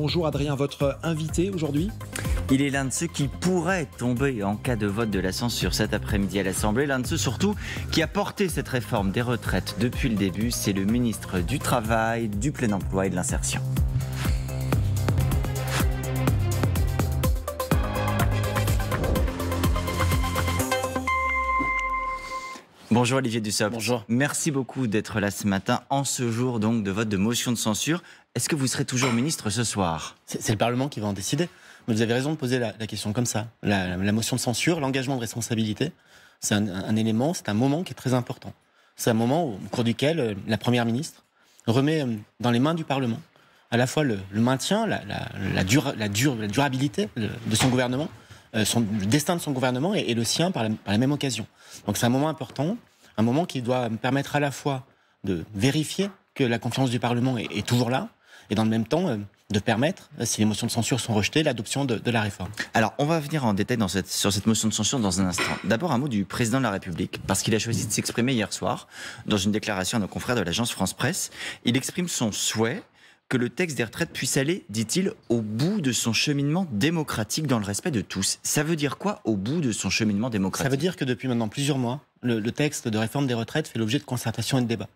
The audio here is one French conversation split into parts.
Bonjour Adrien, votre invité aujourd'hui il est l'un de ceux qui pourraient tomber en cas de vote de la censure cet après-midi à l'Assemblée. L'un de ceux surtout qui a porté cette réforme des retraites depuis le début, c'est le ministre du Travail, du Plein Emploi et de l'Insertion. Bonjour Olivier Dussopt. Bonjour. Merci beaucoup d'être là ce matin en ce jour donc de vote de motion de censure. Est-ce que vous serez toujours ministre ce soir C'est le Parlement qui va en décider. vous avez raison de poser la, question comme ça. La, motion de censure, l'engagement de responsabilité, c'est un, élément, c'est un moment qui est très important. C'est un moment au cours duquel euh, la Première ministre remet euh, dans les mains du Parlement à la fois le, maintien, la, la, durabilité de son gouvernement, euh, son, le destin de son gouvernement et, le sien par la, même occasion. Donc c'est un moment important, un moment qui doit permettre à la fois de vérifier que la confiance du Parlement est, est toujours là, et dans le même temps euh, de permettre, euh, si les motions de censure sont rejetées, l'adoption de, la réforme. Alors, on va venir en détail dans cette, sur cette motion de censure dans un instant. D'abord, un mot du président de la République, parce qu'il a choisi de s'exprimer hier soir dans une déclaration à nos confrères de l'agence France Presse. Il exprime son souhait que le texte des retraites puisse aller, dit-il, au bout de son cheminement démocratique dans le respect de tous. Ça veut dire quoi au bout de son cheminement démocratique Ça veut dire que depuis maintenant plusieurs mois, le, le texte de réforme des retraites fait l'objet de concertations et de débats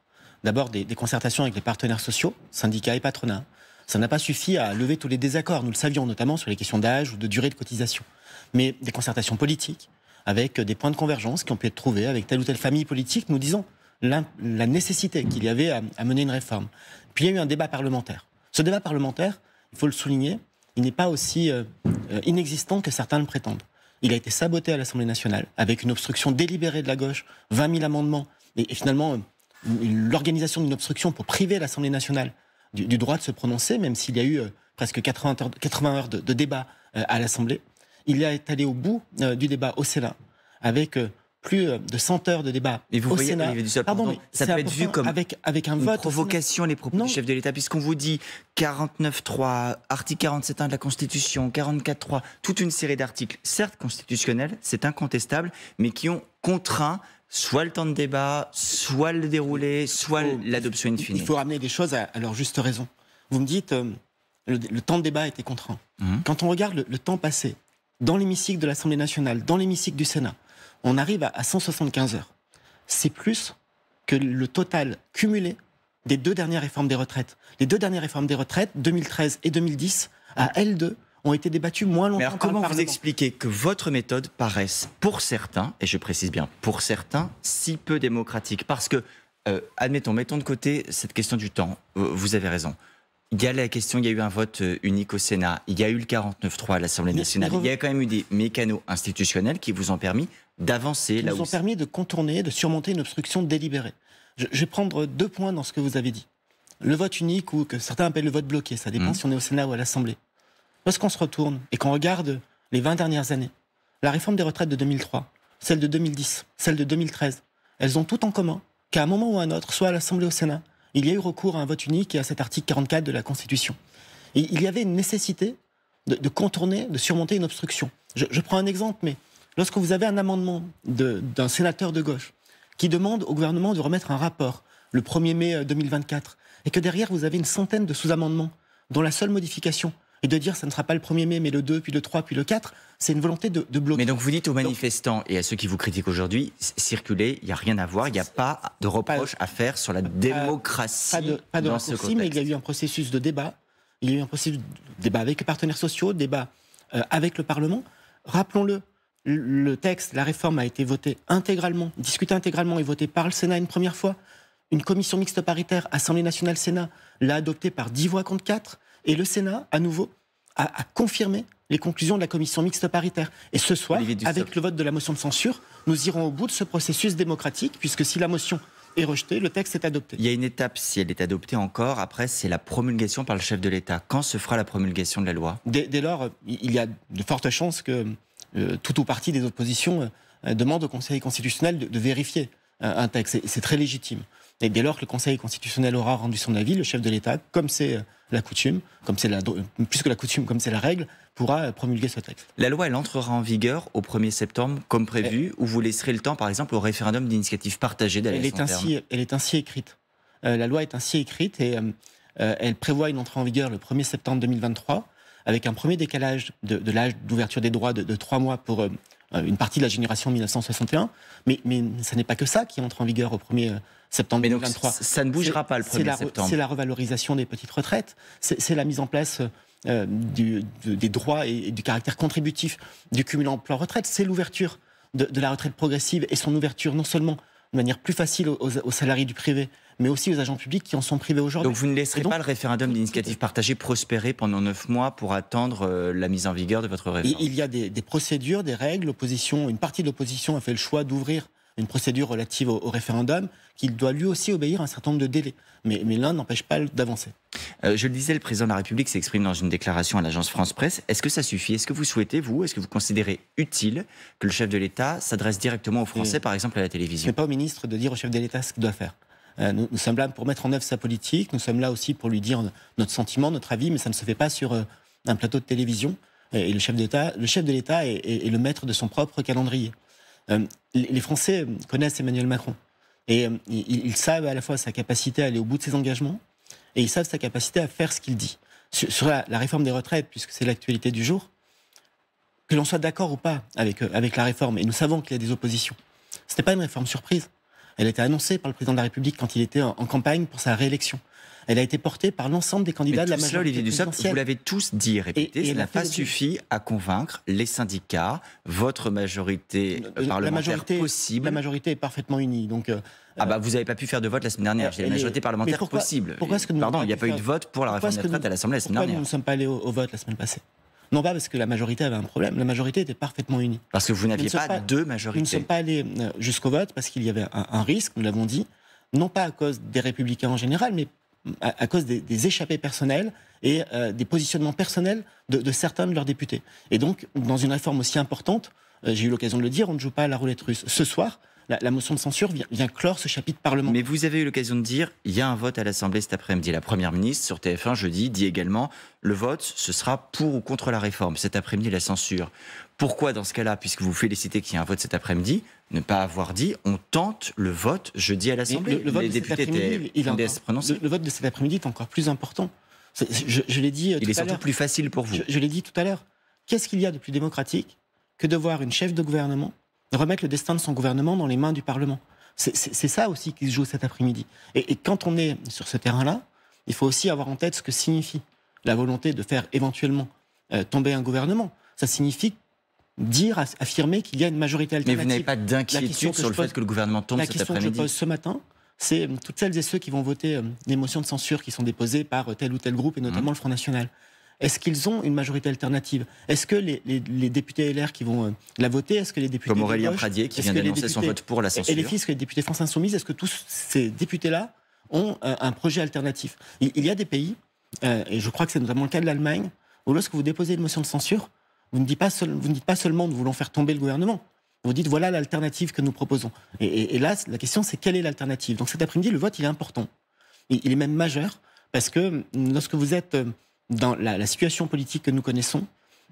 d'abord des, concertations avec les partenaires sociaux, syndicats et patronats. Ça n'a pas suffi à lever tous les désaccords, nous le savions notamment sur les questions d'âge ou de durée de cotisation, mais des concertations politiques avec des points de convergence qui ont pu être trouvés avec telle ou telle famille politique, nous disons la, nécessité qu'il y avait à, mener une réforme. Puis il y a eu un débat parlementaire. Ce débat parlementaire, il faut le souligner, il n'est pas aussi euh, euh, inexistant que certains le prétendent. Il a été saboté à l'Assemblée nationale avec une obstruction délibérée de la gauche, 20 000 amendements, et finalement l'organisation d'une obstruction pour priver l'Assemblée nationale du, droit de se prononcer, même s'il y a eu euh, presque 80 heures, 80 heures de, débat euh, à l'Assemblée. Il est allé au bout euh, du débat au Sénat avec plus de 100 heures de débat mais vous au voyez, Sénat. ça peut être vu comme avec, avec un une provocation les propos du chef de l'État, puisqu'on vous dit 49.3, article 47.1 de la Constitution, 44.3, toute une série d'articles, certes constitutionnels, c'est incontestable, mais qui ont contraint soit le temps de débat, soit le déroulé, soit l'adoption in Il faut ramener des choses à, leur juste raison. Vous me dites, euh, le, temps de débat était contraint. Mhm. Quand on regarde le, temps passé dans l'hémicycle de l'Assemblée nationale, dans l'hémicycle du Sénat, on arrive à, à 175 heures. C'est plus que le total cumulé des deux dernières réformes des retraites. Les deux dernières réformes des retraites, 2013 et 2010, à L2, ont été débattus moins longtemps. Mais alors, comment vous expliquez que votre méthode paraisse, pour certains, et je précise bien pour certains, si peu démocratique Parce que, euh, admettons, mettons de côté cette question du temps. Euh, vous avez raison. Il y a la question, il y a eu un vote euh, unique au Sénat, il y a eu le 49-3 à l'Assemblée nationale, il y a quand même eu des mécanismes institutionnels qui vous ont permis d'avancer. Ils là ont permis de contourner, de surmonter une obstruction délibérée. Je, vais prendre deux points dans ce que vous avez dit. Le vote unique, ou que certains appellent le vote bloqué, ça dépend mmh. si on est au Sénat ou à l'Assemblée. Lorsqu'on se retourne et qu'on regarde les 20 dernières années, la réforme des retraites de 2003, celle de 2010, celle de 2013, elles ont tout en commun qu'à un moment ou à un autre, soit à l'Assemblée ou au Sénat, il y a eu recours à un vote unique et à cet article 44 de la Constitution. Et il y avait une nécessité de, contourner, de surmonter une obstruction. Je, je, prends un exemple, mais lorsque vous avez un amendement d'un sénateur de gauche qui demande au gouvernement de remettre un rapport le 1er mai 2024, euh, et que derrière vous avez une centaine de sous-amendements dont la seule modification et de dire ça ne sera pas le 1er mai, mais le 2, puis le 3, puis le 4, c'est une volonté de, bloquer. Mais donc vous dites aux manifestants et à ceux qui vous critiquent aujourd'hui, circulez, il n'y a rien à voir, il n'y a pas de reproche à faire sur la démocratie. Pas de, pas de dans ce mais il y a eu un processus de débat. Il y a eu un processus de débat avec les partenaires sociaux, débat euh, avec le Parlement. Rappelons-le, le texte, la réforme a été votée intégralement, discutée intégralement et votée par le Sénat une première fois. Une commission mixte paritaire, Assemblée nationale-Sénat, l'a adoptée par 10 voix contre 4. Et le Sénat, à nouveau, a, confirmé les conclusions de la commission mixte paritaire. Et ce soir, avec le vote de la motion de censure, nous irons au bout de ce processus démocratique, puisque si la motion est rejetée, le texte est adopté. Il y a une étape, si elle est adoptée encore, après, c'est la promulgation par le chef de l'État. Quand se fera la promulgation de la loi dès, lors, il y a de fortes chances que euh, tout ou partie des oppositions euh, demande au Conseil constitutionnel de, vérifier euh, un texte. C'est très légitime dès lors que le Conseil constitutionnel aura rendu son avis, le chef de l'État, comme c'est euh, la coutume, comme c'est la, plus que la coutume, comme c'est la règle, pourra euh, promulguer ce texte. La loi, elle entrera en vigueur au 1er septembre, comme prévu, eh. ou vous laisserez le temps, par exemple, au référendum d'initiative partagée d'aller elle est ainsi, Elle est ainsi écrite. Euh, la loi est ainsi écrite et elle prévoit une entrée en vigueur le 1er septembre 2023, avec un premier décalage de, l'âge d'ouverture des droits de, trois mois pour une partie de la génération 1961. Mais, mais ça n'est pas que ça qui entre en vigueur au 1er septembre Ça ne bougera pas le 1er septembre. C'est la revalorisation des petites retraites, c'est la mise en place euh, des droits et, du caractère contributif du cumul emploi-retraite, c'est l'ouverture de, la retraite progressive et son ouverture non seulement de manière plus facile aux, salariés du privé, mais aussi aux agents publics qui en sont privés aujourd'hui. Donc vous ne laisserez pas le référendum d'initiative partagée prospérer pendant neuf mois pour attendre euh, la mise en vigueur de votre réforme Il y a des, procédures, des règles. une partie de l'opposition a fait le choix d'ouvrir une procédure relative au, référendum, qu'il doit lui aussi obéir à un certain nombre de délais. Mais, mais l'un n'empêche pas d'avancer. Euh, je le disais, le président de la République s'exprime dans une déclaration à l'agence France-Presse. Est-ce que ça suffit Est-ce que vous souhaitez, vous, est-ce que vous considérez utile que le chef de l'État s'adresse directement aux Français, par exemple à la télévision Ce pas au ministre de dire au chef de l'État ce qu'il doit faire. Euh, nous, sommes là pour mettre en œuvre sa politique, nous sommes là aussi pour lui dire notre sentiment, notre avis, mais ça ne se fait pas sur euh, un plateau de télévision. Et, le chef, le chef de l'État est le maître de son propre calendrier. Euh, les Français connaissent Emmanuel Macron. Et euh, ils savent à la fois sa capacité à aller au bout de ses engagements et ils savent sa capacité à faire ce qu'il dit. Sur, la, réforme des retraites, puisque c'est l'actualité du jour, que l'on soit d'accord ou pas avec, euh, avec la réforme, et nous savons qu'il y a des oppositions, ce n'était pas une réforme surprise. Elle a été annoncée par le président de la République quand il était en campagne pour sa réélection. Elle a été portée par l'ensemble des candidats de la majorité. Cela, Olivier vous l'avez tous dit, répété, et, et ça n'a pas suffi à convaincre les syndicats, votre majorité euh, parlementaire possible. La majorité est parfaitement unie. Donc, euh, ah bah euh, vous n'avez pas pu faire de vote la semaine dernière. J'ai la majorité parlementaire possible. Pourquoi est-ce que Pardon, il n'y a pas eu de vote pour la réforme des retraites à l'Assemblée la semaine dernière. Nous ne sommes pas allés au, vote la semaine passée. Non pas parce que la majorité avait un problème, la majorité était parfaitement unie. Parce que vous n'aviez pas, deux majorités. Nous ne sommes pas allés jusqu'au vote parce qu'il y avait un, un risque, nous l'avons dit, non pas à cause des républicains en général, mais à, cause des, échappées personnelles et euh, des positionnements personnels de, certains de leurs députés. Et donc, dans une réforme aussi importante, euh, j'ai eu l'occasion de le dire, on ne joue pas à la roulette russe. Ce soir, la, motion de censure vient, clore ce chapitre parlementaire. Mais vous avez eu l'occasion de dire, il y a un vote à l'Assemblée cet après-midi. La Première ministre, sur TF1 jeudi, dit également, le vote, ce sera pour ou contre la réforme. Cet après-midi, la censure. Pourquoi, dans ce cas-là, puisque vous félicitez qu'il y a un vote cet après-midi, ne pas avoir dit on tente le vote jeudi à l'Assemblée le, vote de cet après-midi est encore plus important. Je, l'ai dit. Euh, tout il est surtout plus facile pour vous. je l'ai dit tout à l'heure. Qu'est-ce qu'il y a de plus démocratique que de voir une chef de gouvernement remettre le destin de son gouvernement dans les mains du Parlement. C'est ça aussi qui se joue cet après-midi. Et, quand on est sur ce terrain-là, il faut aussi avoir en tête ce que signifie la volonté de faire éventuellement euh, tomber un gouvernement. Ça signifie dire, affirmer qu'il y a une majorité alternative. Mais vous n'avez pas d'inquiétude sur le fait que le gouvernement tombe cet après-midi La question que je pose ce matin, c'est euh, toutes celles et ceux qui vont voter les euh, motions de censure qui sont déposées par tel ou tel groupe, et notamment mmh. le Front National. Est-ce qu'ils ont une majorité alternative Est-ce que les, députés LR qui vont euh, la voter, est-ce que les députés. Comme Aurélien Pradier qui vient d'annoncer son vote pour la censure. Et les que les députés France Insoumise, est-ce que tous ces députés-là ont euh, un projet alternatif il, y a des pays, euh, et je crois que c'est notamment le cas de l'Allemagne, où lorsque vous déposez une motion de censure, vous ne dites pas, vous dites pas seulement nous voulons faire tomber le gouvernement. Vous dites voilà l'alternative que nous proposons. Et, là, la question c'est quelle est l'alternative Donc cet après-midi, le vote il est important. il est même majeur parce que hum, lorsque vous êtes hum, dans la, situation politique que nous connaissons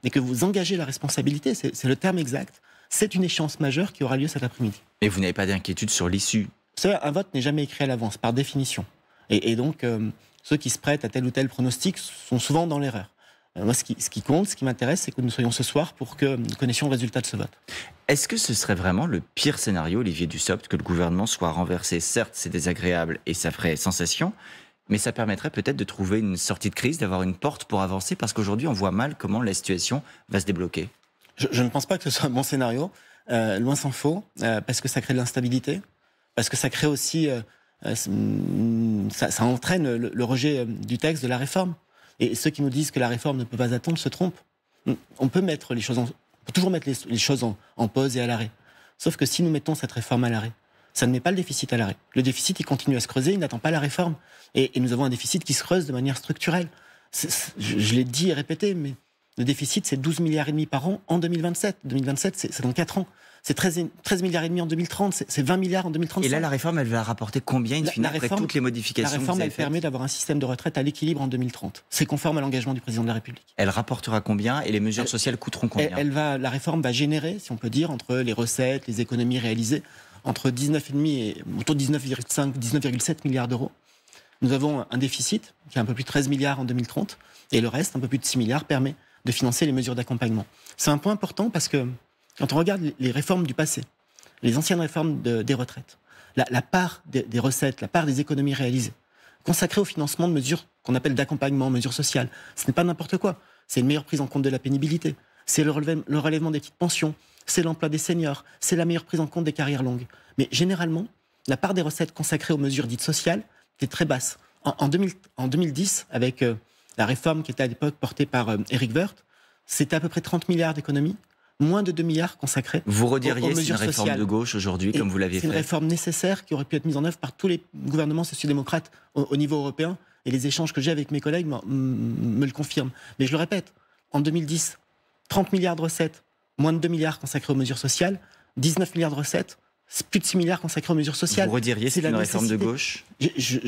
et que vous engagez la responsabilité, c'est le terme exact, c'est une échéance majeure qui aura lieu cet après-midi. Mais vous n'avez pas d'inquiétude sur l'issue Un vote n'est jamais écrit à l'avance, par définition. Et, donc, euh, ceux qui se prêtent à tel ou tel pronostic sont souvent dans l'erreur. Euh, moi, ce qui, ce qui, compte, ce qui m'intéresse, c'est que nous soyons ce soir pour que nous connaissions le résultat de ce vote. Est-ce que ce serait vraiment le pire scénario, Olivier Dussopt, que le gouvernement soit renversé Certes, c'est désagréable et ça ferait sensation, mais ça permettrait peut-être de trouver une sortie de crise, d'avoir une porte pour avancer, parce qu'aujourd'hui, on voit mal comment la situation va se débloquer. Je, ne pense pas que ce soit un bon scénario, euh, loin s'en faut, euh, parce que ça crée de l'instabilité, parce que ça crée aussi, euh, mm, ça, entraîne le, rejet du texte, de la réforme. Et ceux qui nous disent que la réforme ne peut pas attendre se trompent. On peut mettre les choses, toujours mettre les, choses en pause et à l'arrêt. Sauf que si nous mettons cette réforme à l'arrêt, ça ne met pas le déficit à l'arrêt. Le déficit, il continue à se creuser, il n'attend pas la réforme. Et, nous avons un déficit qui se creuse de manière structurelle. je, l'ai dit et répété, mais le déficit, c'est 12 milliards et demi par an en 2027. 2027, c'est dans 4 ans. C'est 13, 13, milliards et demi en 2030, c'est 20 milliards en 2030. Et là, la réforme, elle va rapporter combien, une fois après toutes les modifications La réforme, elle permet d'avoir un système de retraite à l'équilibre en 2030. C'est conforme à l'engagement du président de la République. Elle rapportera combien et les mesures sociales coûteront combien elle, va, La réforme va générer, si on peut dire, entre les recettes, les économies réalisées, entre 19,5 et autour de 19,7 milliards d'euros. Nous avons un déficit qui est un peu plus de 13 milliards en 2030 et le reste, un peu plus de 6 milliards, permet de financer les mesures d'accompagnement. C'est un point important parce que quand on regarde les réformes du passé, les anciennes réformes des retraites, la, part des, recettes, la part des économies réalisées, consacrée au financement de mesures qu'on appelle d'accompagnement, mesures sociales, ce n'est pas n'importe quoi. C'est une meilleure prise en compte de la pénibilité, c'est le, le relèvement des petites pensions, c'est l'emploi des seniors, c'est la meilleure prise en compte des carrières longues. Mais généralement, la part des recettes consacrées aux mesures dites sociales était très basse. En, 2010, avec euh, la réforme qui était à l'époque portée par Eric euh, Werth, c'était à peu près 30 milliards d'économies, moins de 2 milliards consacrés. Vous rediriez une réforme de gauche aujourd'hui, comme vous l'aviez fait. C'est une réforme nécessaire qui aurait pu être mise en œuvre par tous les gouvernements sociodémocrates démocrates au niveau européen. Et les échanges que j'ai avec mes collègues me le confirment. Mais je le répète, en 2010, 30 milliards de recettes, moins de 2 milliards consacrés aux mesures sociales, 19 milliards de recettes, plus de 6 milliards consacrés aux mesures sociales. Vous rediriez, c'est une réforme de gauche je,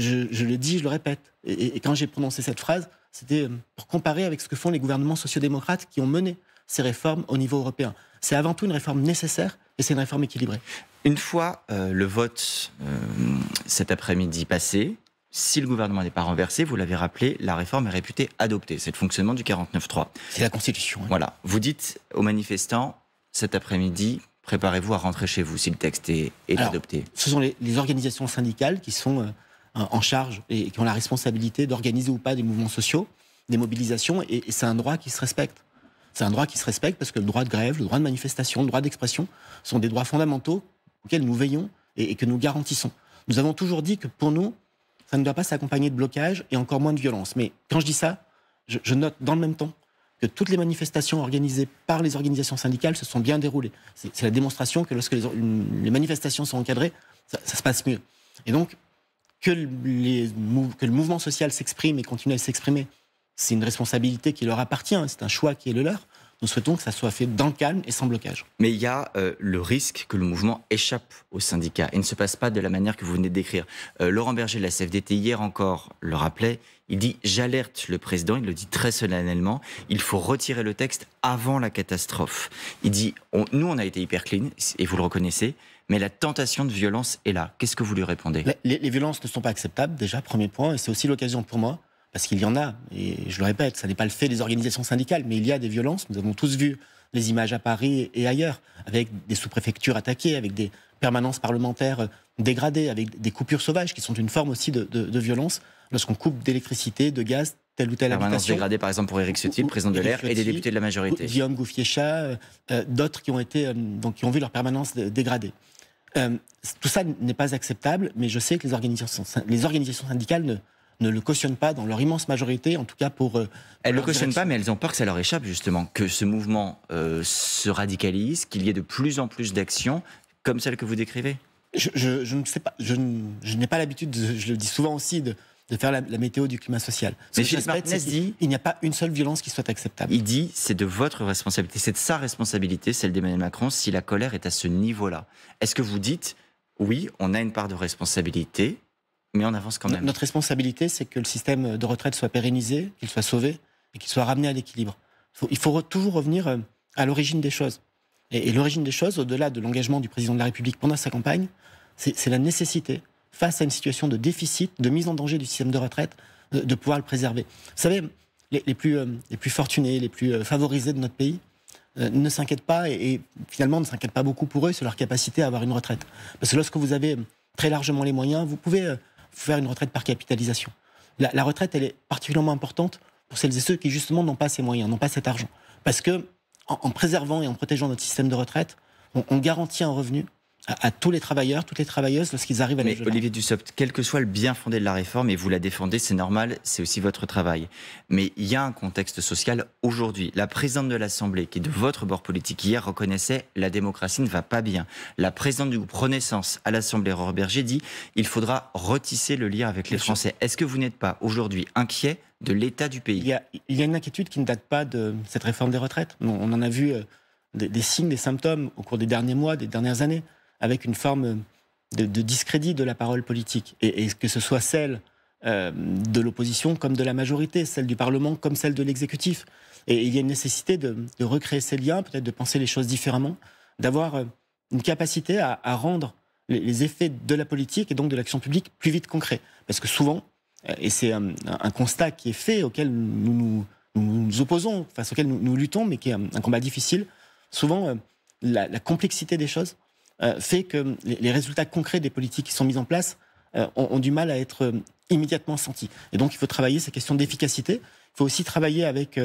le dis, je le répète. Et, quand j'ai prononcé cette phrase, c'était euh, pour comparer avec ce que font les gouvernements sociodémocrates qui ont mené ces réformes au niveau européen. C'est avant tout une réforme nécessaire et c'est une réforme équilibrée. Une fois euh, le vote euh, cet après-midi passé, si le gouvernement n'est pas renversé, vous l'avez rappelé, la réforme est réputée adoptée. C'est le fonctionnement du 49.3. C'est la Constitution. Hein. Voilà. Vous dites aux manifestants, cet après-midi, préparez-vous à rentrer chez vous si le texte est, adopté. Ce sont les, organisations syndicales qui sont euh, en charge et qui ont la responsabilité d'organiser ou pas des mouvements sociaux, des mobilisations, et, c'est un droit qui se respecte. C'est un droit qui se respecte parce que le droit de grève, le droit de manifestation, le droit d'expression sont des droits fondamentaux auxquels nous veillons et que nous garantissons. Nous avons toujours dit que pour nous, ça ne doit pas s'accompagner de blocages et encore moins de violence. Mais quand je dis ça, je, note dans le même temps que toutes les manifestations organisées par les organisations syndicales se sont bien déroulées. C'est la démonstration que lorsque les, manifestations sont encadrées, ça, se passe mieux. Et donc, que le mouvement social s'exprime et continue à s'exprimer, c'est une responsabilité qui leur appartient, hein. c'est un choix qui est le leur. Nous souhaitons que ça soit fait dans le calme et sans blocage. Mais il y a euh, le risque que le mouvement échappe aux syndicats et ne se passe pas de la manière que vous venez de décrire. Euh, Laurent Berger de la CFDT, hier encore, le rappelait. Il dit J'alerte le président, il le dit très solennellement, il faut retirer le texte avant la catastrophe. Il dit Nous, on a été hyper clean, et vous le reconnaissez, mais la tentation de violence est là. Qu'est-ce que vous lui répondez les, les, violences ne sont pas acceptables, déjà, premier point, et c'est aussi l'occasion pour moi parce qu'il y en a, et je le répète, ça n'est pas le fait des organisations syndicales, mais il y a des violences, nous avons tous vu les images à Paris et ailleurs, avec des sous-préfectures attaquées, avec des permanences parlementaires dégradées, avec des coupures sauvages qui sont une forme aussi de, violence lorsqu'on coupe d'électricité, de gaz, telle ou telle Permanence dégradée par exemple pour Éric Ciotti, président de l'Air, et des députés de la majorité. Guillaume gouffier euh, euh, d'autres qui ont été, euh, donc qui ont vu leur permanence dégradée. tout ça n'est pas acceptable, mais je sais que les organisations, les organisations syndicales ne, ne le cautionnent pas dans leur immense majorité, en tout cas pour. Euh, elles ne le cautionnent pas, mais elles ont peur que ça leur échappe justement, que ce mouvement euh, se radicalise, qu'il y ait de plus en plus d'actions comme celles que vous décrivez. Je, ne sais pas, je, n'ai pas l'habitude, je le dis souvent aussi, de, faire la, météo du climat social. Mais Martinez dit il n'y a pas une seule violence qui soit acceptable. Il dit c'est de votre responsabilité, c'est de sa responsabilité, celle d'Emmanuel Macron, si la colère est à ce niveau-là. Est-ce que vous dites oui, on a une part de responsabilité mais on avance quand même. Notre responsabilité, c'est que le système de retraite soit pérennisé, qu'il soit sauvé et qu'il soit ramené à l'équilibre. Il faut toujours revenir euh, à l'origine des choses. Et, l'origine des choses, au-delà de l'engagement du président de la République pendant sa campagne, c'est la nécessité, face à une situation de déficit, de mise en danger du système de retraite, de, pouvoir le préserver. Vous savez, les, plus, euh, les plus, fortunés, les plus euh, favorisés de notre pays ne s'inquiètent pas et finalement ne s'inquiètent pas beaucoup pour eux sur leur capacité à avoir une retraite. Parce que lorsque vous avez très largement les moyens, vous pouvez faire une retraite par capitalisation. La, retraite, elle est particulièrement importante pour celles et ceux qui, justement, n'ont pas ces moyens, n'ont pas cet argent. Parce que, en, préservant et en protégeant notre système de retraite, on garantit un revenu à, tous les travailleurs, toutes les travailleuses lorsqu'ils arrivent à Mais Olivier Dussopt, quel que soit le bien fondé de la réforme, et vous la défendez, c'est normal, c'est aussi votre travail. Mais il y a un contexte social aujourd'hui. La présidente de l'Assemblée, qui est de votre bord politique hier, reconnaissait la démocratie ne va pas bien. La présidente du groupe Renaissance à l'Assemblée, Robert Berger, dit il faudra retisser le lien avec les Français. Est-ce que vous n'êtes pas aujourd'hui inquiet de l'état du pays il y, a, une inquiétude qui ne date pas de cette réforme des retraites. On, en a vu euh, des signes, des symptômes au cours des derniers mois, des dernières années avec une forme de, discrédit de la parole politique. Et, que ce soit celle euh, de l'opposition comme de la majorité, celle du Parlement comme celle de l'exécutif. Et, il y a une nécessité de, recréer ces liens, peut-être de penser les choses différemment, d'avoir euh, une capacité à, rendre les, effets de la politique et donc de l'action publique plus vite concrets. Parce que souvent, euh, et c'est un, constat qui est fait, auquel nous nous, opposons, face auquel nous, nous, luttons, mais qui est un, combat difficile, souvent la complexité des choses euh, fait que les résultats concrets des politiques qui sont mises en place euh, ont, du mal à être euh, immédiatement sentis. Et donc, il faut travailler ces questions d'efficacité. Il faut aussi travailler avec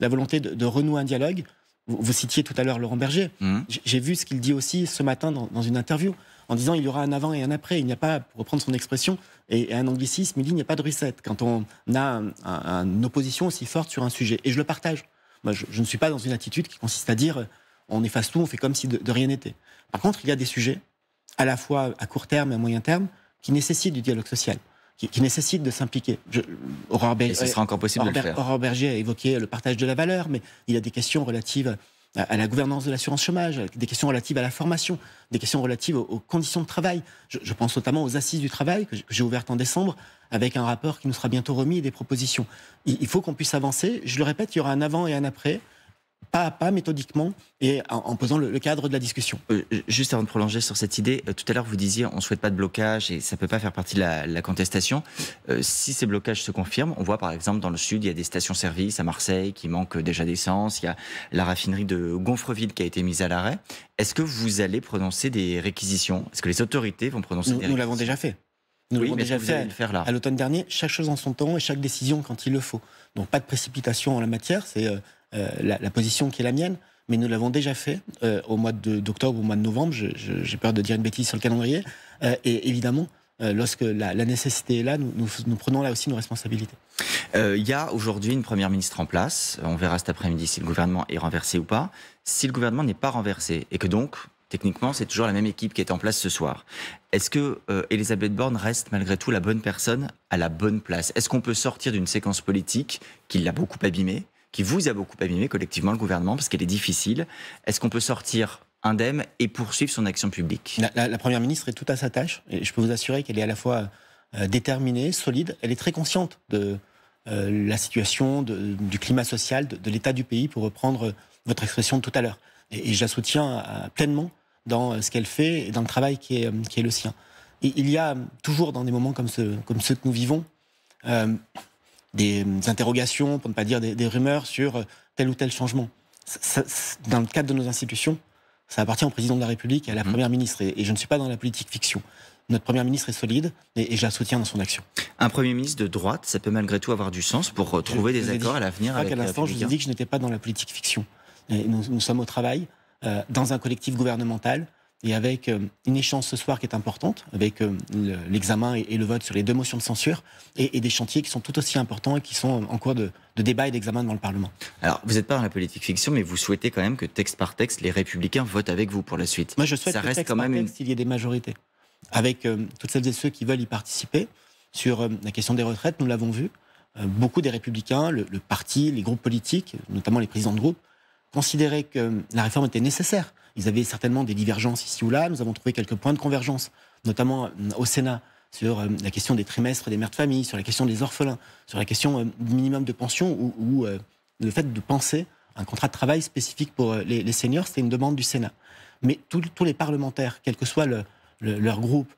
la volonté de, renouer un dialogue. Vous, citiez tout à l'heure Laurent Berger. Mmh. J'ai vu ce qu'il dit aussi ce matin dans, une interview, en disant qu'il y aura un avant et un après. Il n'y a pas, pour reprendre son expression, et, un anglicisme, il n'y a pas de recette quand on a une opposition aussi forte sur un sujet. Et je le partage. Moi, je, ne suis pas dans une attitude qui consiste à dire on efface tout, on fait comme si de, rien n'était. Par contre, il y a des sujets, à la fois à court terme et à moyen terme, qui nécessitent du dialogue social, qui, nécessitent de s'impliquer. Aurore Berger, ce sera encore possible de le faire. Aurore Berger a évoqué le partage de la valeur, mais il y a des questions relatives à, la gouvernance de l'assurance chômage, des questions relatives à la formation, des questions relatives aux, conditions de travail. Je, pense notamment aux assises du travail que j'ai ouvertes en décembre, avec un rapport qui nous sera bientôt remis et des propositions. il faut qu'on puisse avancer. Je le répète, il y aura un avant et un après pas à pas, méthodiquement, et en, posant le, cadre de la discussion. Euh, juste avant de prolonger sur cette idée, euh, tout à l'heure vous disiez on ne souhaite pas de blocage et ça ne peut pas faire partie de la, contestation. Euh, si ces blocages se confirment, on voit par exemple dans le sud, il y a des stations-service à Marseille qui manquent déjà d'essence, il y a la raffinerie de Gonfreville qui a été mise à l'arrêt. Est-ce que vous allez prononcer des réquisitions Est-ce que les autorités vont prononcer des réquisitions Nous l'avons déjà fait. Nous l'avons déjà fait faire là. à l'automne dernier, chaque chose en son temps et chaque décision quand il le faut. Donc pas de précipitation en la matière, c'est euh, la, position qui est la mienne, mais nous l'avons déjà fait euh, au mois d'octobre, au mois de novembre, j'ai peur de dire une bêtise sur le calendrier, euh, et évidemment, lorsque la, nécessité est là, nous, prenons là aussi nos responsabilités. Il y a aujourd'hui une première ministre en place. On verra cet après-midi si le gouvernement est renversé ou pas. Si le gouvernement n'est pas renversé et que donc, techniquement, c'est toujours la même équipe qui est en place ce soir, est-ce que Elisabeth Borne reste malgré tout la bonne personne à la bonne place Est-ce qu'on peut sortir d'une séquence politique qui l'a beaucoup abîmée qui vous a beaucoup abîmé collectivement, le gouvernement, parce qu'elle est difficile. Est-ce qu'on peut sortir indemne et poursuivre son action publique la, Première ministre est toute à sa tâche, et je peux vous assurer qu'elle est à la fois euh, déterminée, solide, elle est très consciente de euh, la situation, du climat social, de, l'état du pays, pour reprendre votre expression de tout à l'heure. Et, je la soutiens euh, pleinement dans ce qu'elle fait et dans le travail qui est, le sien. Et il y a toujours dans des moments comme, ce, comme ceux que nous vivons, des euh, interrogations, pour ne pas dire des, rumeurs sur euh, tel ou tel changement. dans le cadre de nos institutions, ça appartient au président de la République et à la mhm. première ministre. Et, je ne suis pas dans la politique fiction. Notre première ministre est solide et, je la soutiens dans son action. Un premier ministre de droite, ça peut malgré tout avoir du sens pour euh, trouver des accords à l'avenir avec. À l'instant, je vous ai dit que je n'étais pas dans la politique fiction. nous, sommes au travail dans un collectif gouvernemental et avec euh, une échéance ce soir qui est importante, avec euh, l'examen et le vote sur les deux motions de censure, et des chantiers qui sont tout aussi importants et qui sont en cours de, débat et d'examen devant le Parlement. Alors, vous n'êtes pas dans la politique fiction, mais vous souhaitez quand même que texte par texte, les Républicains votent avec vous pour la suite. Moi, je souhaite Ça que reste quand même par y ait des majorités, avec euh, toutes celles et ceux qui veulent y participer. Sur la question des retraites, nous l'avons vu, beaucoup des Républicains, le, parti, les groupes politiques, notamment les présidents de groupe, considérer que la réforme était nécessaire. Ils avaient certainement des divergences ici ou là. Nous avons trouvé quelques points de convergence, notamment euh, au Sénat, sur euh, la question des trimestres des mères de famille, sur la question des orphelins, sur la question euh, du minimum de pension ou, le fait de penser un contrat de travail spécifique pour les, seniors. C'était une demande du Sénat. Mais tous les parlementaires, quel que soit le, leur groupe,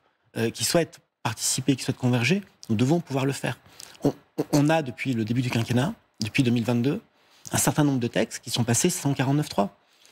qui souhaitent participer, qui souhaitent converger, nous devons pouvoir le faire. on a, depuis le début du quinquennat, depuis 2022, un certain nombre de textes qui sont passés 149.3.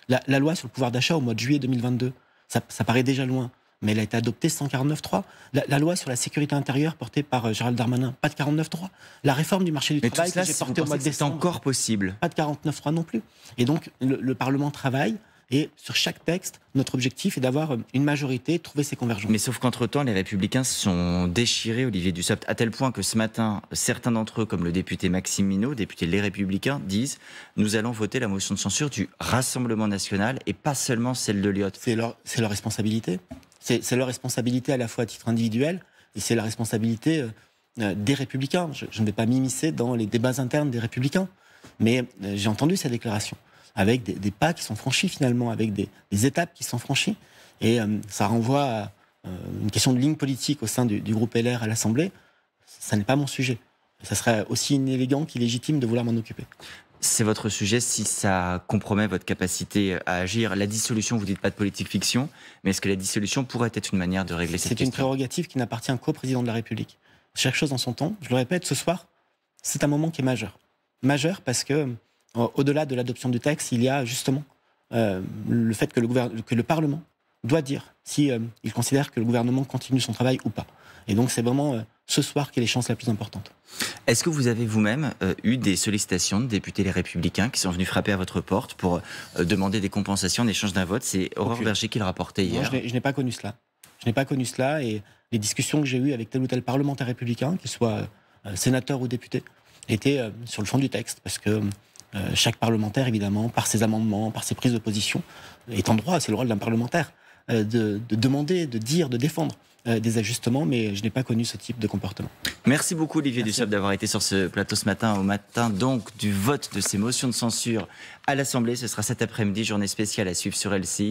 La, la loi sur le pouvoir d'achat au mois de juillet 2022, ça, paraît déjà loin mais elle a été adoptée 149.3. La, la, loi sur la sécurité intérieure portée par euh, Gérald Darmanin, pas de 49.3. La réforme du marché du travail portée au mois de décembre. encore possible. Pas de 49.3 non plus. Et donc, le Parlement travaille et sur chaque texte, notre objectif est d'avoir euh, une majorité, trouver ses convergences. Mais sauf qu'entre-temps, les républicains sont déchirés, Olivier Dussopt, à tel point que ce matin, certains d'entre eux, comme le député Maxime Minot, député Les Républicains, disent Nous allons voter la motion de censure du Rassemblement national et pas seulement celle de Lyotte. C'est leur, responsabilité. C'est leur responsabilité à la fois à titre individuel et c'est la responsabilité euh, euh, des républicains. je ne vais pas m'immiscer dans les débats internes des républicains. Mais euh, j'ai entendu sa déclaration, avec des, pas qui sont franchis finalement, avec des, étapes qui sont franchies. Et euh, ça renvoie à euh, une question de ligne politique au sein du, groupe LR à l'Assemblée. Ça n'est pas mon sujet. Ça serait aussi inélégant qu'illégitime de vouloir m'en occuper. C'est votre sujet si ça compromet votre capacité à agir. La dissolution, vous dites pas de politique fiction, mais est-ce que la dissolution pourrait être une manière de régler cette question C'est une prérogative qui n'appartient qu'au président de la République. Chaque chose en son temps. Je le répète, ce soir, c'est un moment qui est majeur majeur parce que euh, au-delà de l'adoption du texte, il y a justement euh, le fait que le, que le, Parlement doit dire si euh, il considère que le gouvernement continue son travail ou pas. Et donc c'est vraiment ce soir qui est chances la plus importante. Est-ce que vous avez vous-même eu des sollicitations de députés les Républicains qui sont venus frapper à votre porte pour demander des compensations en échange d'un vote C'est Aurore Berger qui le rapportait hier. je n'ai pas connu cela. Je n'ai pas connu cela et les discussions que j'ai eues avec tel ou tel parlementaire républicain, qu'il soit sénateur ou député, était euh, sur le fond du texte, parce que euh, chaque parlementaire, évidemment, par ses amendements, par ses prises de position, est en droit, c'est le rôle d'un parlementaire, euh, de, demander, de dire, de défendre des ajustements, mais je n'ai pas connu ce type de comportement. Merci beaucoup Olivier Dussopt d'avoir été sur ce plateau ce matin, au matin donc du vote de ces motions de censure à l'Assemblée. Ce sera cet après-midi, journée spéciale à suivre sur LCI.